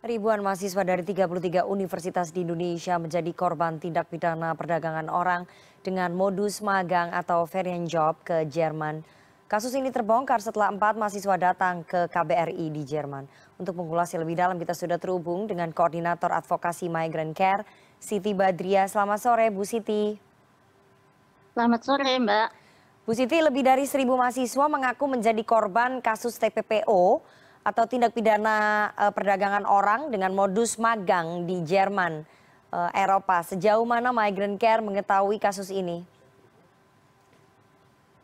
Ribuan mahasiswa dari 33 universitas di Indonesia menjadi korban tindak pidana perdagangan orang dengan modus magang atau variant job ke Jerman. Kasus ini terbongkar setelah empat mahasiswa datang ke KBRI di Jerman. Untuk mengulasnya lebih dalam kita sudah terhubung dengan Koordinator Advokasi Migrant Care, Siti Badria. Selamat sore, Bu Siti. Selamat sore, Mbak. Bu Siti, lebih dari seribu mahasiswa mengaku menjadi korban kasus TPPO atau tindak pidana eh, perdagangan orang dengan modus magang di Jerman, eh, Eropa. Sejauh mana Migrant Care mengetahui kasus ini?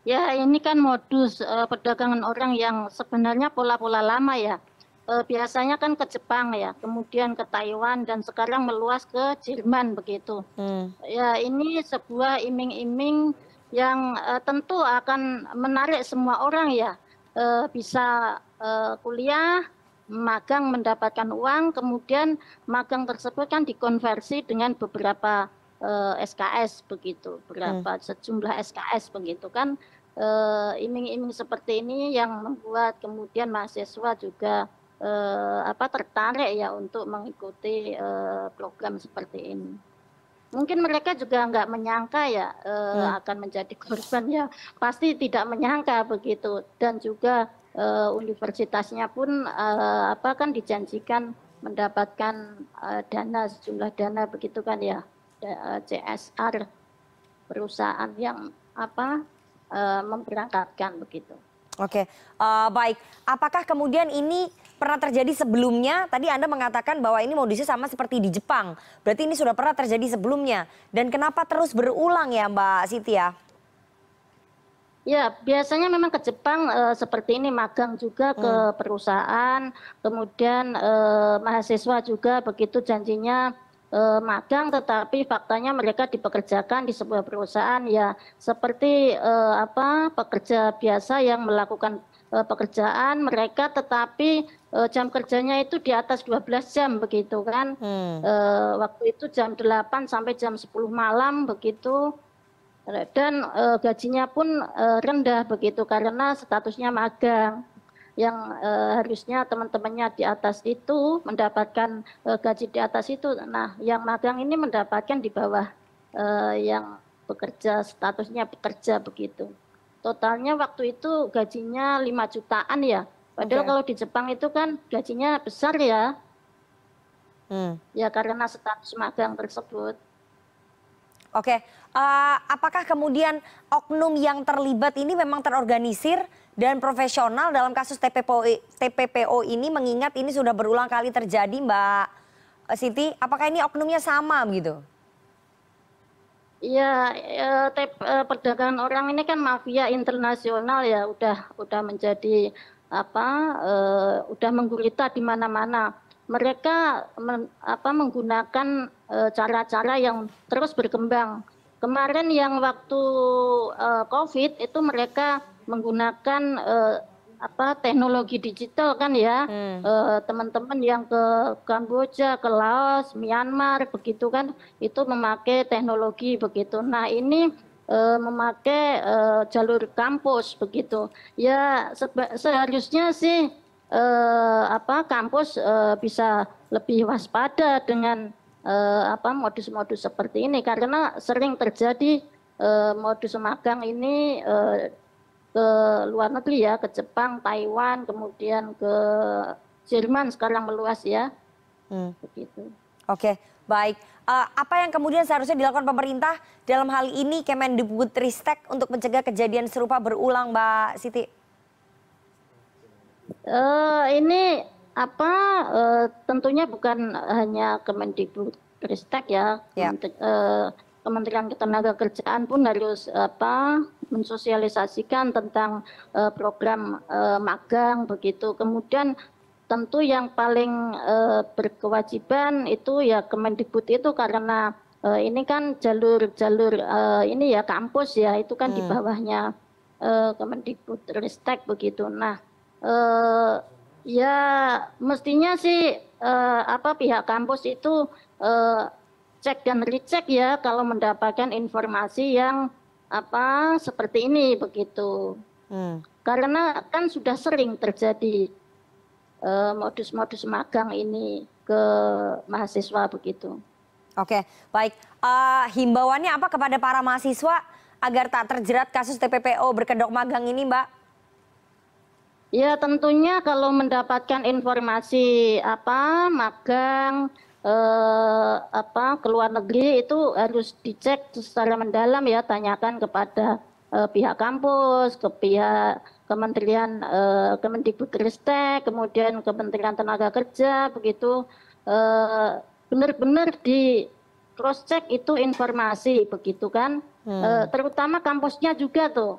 Ya, ini kan modus uh, perdagangan orang yang sebenarnya pola-pola lama ya. Uh, biasanya kan ke Jepang ya, kemudian ke Taiwan dan sekarang meluas ke Jerman begitu. Hmm. Ya, ini sebuah iming-iming yang uh, tentu akan menarik semua orang ya. Uh, bisa uh, kuliah, magang mendapatkan uang, kemudian magang tersebut kan dikonversi dengan beberapa uh, eh, SKS begitu, berapa hmm. sejumlah SKS begitu kan eh, iming-iming uh, seperti ini yang membuat kemudian mahasiswa juga uh, apa tertarik ya untuk mengikuti uh, program seperti ini. Mungkin mereka juga nggak menyangka ya uh, hmm. akan menjadi korban ya pasti tidak menyangka begitu dan juga uh, universitasnya pun uh, apa kan dijanjikan mendapatkan uh, dana sejumlah dana begitu kan ya CSR perusahaan yang apa uh, memberangkatkan begitu. Oke, uh, baik. Apakah kemudian ini pernah terjadi sebelumnya? Tadi Anda mengatakan bahwa ini modusnya sama seperti di Jepang. Berarti ini sudah pernah terjadi sebelumnya. Dan kenapa terus berulang ya Mbak Siti ya? Ya, biasanya memang ke Jepang e, seperti ini magang juga ke hmm. perusahaan, kemudian e, mahasiswa juga begitu janjinya e, magang tetapi faktanya mereka dipekerjakan di sebuah perusahaan ya seperti e, apa pekerja biasa yang melakukan e, pekerjaan mereka tetapi e, jam kerjanya itu di atas 12 jam begitu kan. Hmm. E, waktu itu jam 8 sampai jam 10 malam begitu dan e, gajinya pun e, rendah begitu karena statusnya magang yang e, harusnya teman-temannya di atas itu mendapatkan e, gaji di atas itu nah yang magang ini mendapatkan di bawah e, yang bekerja statusnya bekerja begitu totalnya waktu itu gajinya 5 jutaan ya padahal okay. kalau di Jepang itu kan gajinya besar ya hmm. ya karena status magang tersebut Oke, eh, apakah kemudian oknum yang terlibat ini memang terorganisir dan profesional dalam kasus TPPO, TPPO ini mengingat ini sudah berulang kali terjadi Mbak Siti, apakah ini oknumnya sama begitu? Ya, eh, perdagangan orang ini kan mafia internasional ya, udah udah menjadi apa, Eh, udah menggurita di mana-mana mereka men, apa, menggunakan e, cara-cara e, yang terus berkembang. Kemarin yang waktu e, COVID itu mereka menggunakan e, apa teknologi digital kan ya hmm. E, teman-teman hmm. yang ke Kamboja, ke Laos, Myanmar begitu kan itu memakai teknologi begitu. Nah ini e, memakai e, jalur kampus begitu. Ya seharusnya sih Eh, apa kampus eh, bisa lebih waspada dengan eh, apa modus-modus seperti ini karena sering terjadi modus magang ini ke luar negeri ya ke Jepang, Taiwan, kemudian ke Jerman sekarang meluas ya. Hmm. Begitu. Oke, baik. Uh, apa yang kemudian seharusnya dilakukan pemerintah dalam hal ini Kemendikbudristek untuk mencegah kejadian serupa berulang, Mbak Siti? Uh, ini apa uh, tentunya bukan hanya Kemendikbudristek ya. Yeah. Ya. Eh, uh, Kementerian Ketenagakerjaan pun harus apa mensosialisasikan tentang uh, program uh, magang begitu. Kemudian tentu yang paling uh, berkewajiban itu ya Kemendikbud itu karena uh, ini kan jalur-jalur uh, ini ya kampus ya itu kan hmm. di bawahnya uh, Kemendikbudristek begitu. Nah, Eh, ya mestinya sih eh, apa pihak kampus itu eh, cek dan recheck ya kalau mendapatkan informasi yang apa seperti ini begitu. Hmm. Karena kan sudah sering terjadi modus-modus uh, magang ini ke mahasiswa begitu. Oke, baik. Uh, himbauannya apa kepada para mahasiswa agar tak terjerat kasus TPPO berkedok magang ini, Mbak? Ya tentunya kalau mendapatkan informasi apa magang eh, apa keluar negeri itu harus dicek secara mendalam ya tanyakan kepada eh, pihak kampus, ke pihak Kementerian eh, Kemendikbudristek, kemudian Kementerian Tenaga Kerja begitu eh, benar-benar di cross check itu informasi begitu kan hmm. eh, terutama kampusnya juga tuh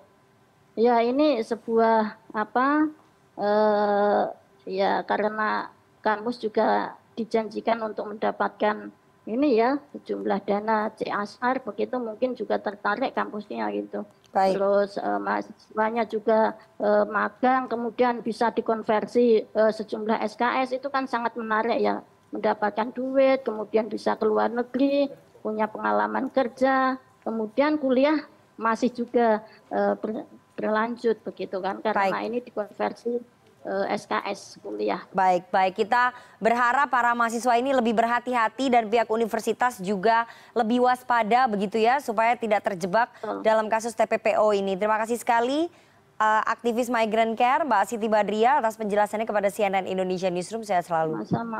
ya ini sebuah apa Eh, ya karena kampus juga dijanjikan untuk mendapatkan ini ya sejumlah dana CSR begitu mungkin juga tertarik kampusnya gitu. Baik. Terus eh, mahasiswanya juga eh, magang kemudian bisa dikonversi eh, sejumlah SKS itu kan sangat menarik ya mendapatkan duit kemudian bisa keluar negeri punya pengalaman kerja kemudian kuliah masih juga eh, ber, berlanjut begitu kan karena Baik. ini dikonversi SKS eh, kuliah. Baik, baik. Kita berharap para mahasiswa ini lebih berhati-hati dan pihak universitas juga lebih waspada begitu ya supaya tidak terjebak Betul. dalam kasus TPPO ini. Terima kasih sekali uh, aktivis Migrant Care Mbak Siti Badria atas penjelasannya kepada CNN Indonesia Newsroom. Saya selalu. Sama-sama.